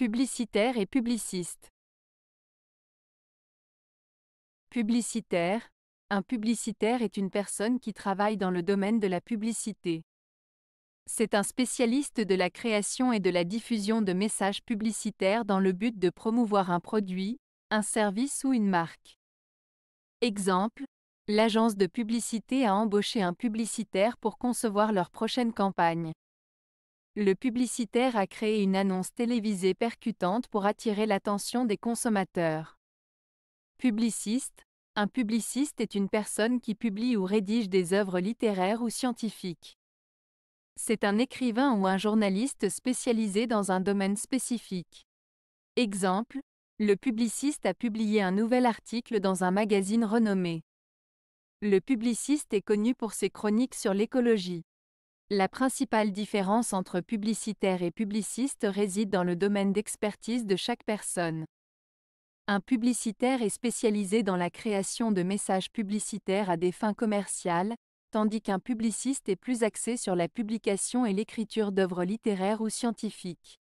Publicitaire et publiciste. Publicitaire. Un publicitaire est une personne qui travaille dans le domaine de la publicité. C'est un spécialiste de la création et de la diffusion de messages publicitaires dans le but de promouvoir un produit, un service ou une marque. Exemple, l'agence de publicité a embauché un publicitaire pour concevoir leur prochaine campagne le publicitaire a créé une annonce télévisée percutante pour attirer l'attention des consommateurs. Publiciste. Un publiciste est une personne qui publie ou rédige des œuvres littéraires ou scientifiques. C'est un écrivain ou un journaliste spécialisé dans un domaine spécifique. Exemple, le publiciste a publié un nouvel article dans un magazine renommé. Le publiciste est connu pour ses chroniques sur l'écologie. La principale différence entre publicitaire et publiciste réside dans le domaine d'expertise de chaque personne. Un publicitaire est spécialisé dans la création de messages publicitaires à des fins commerciales, tandis qu'un publiciste est plus axé sur la publication et l'écriture d'œuvres littéraires ou scientifiques.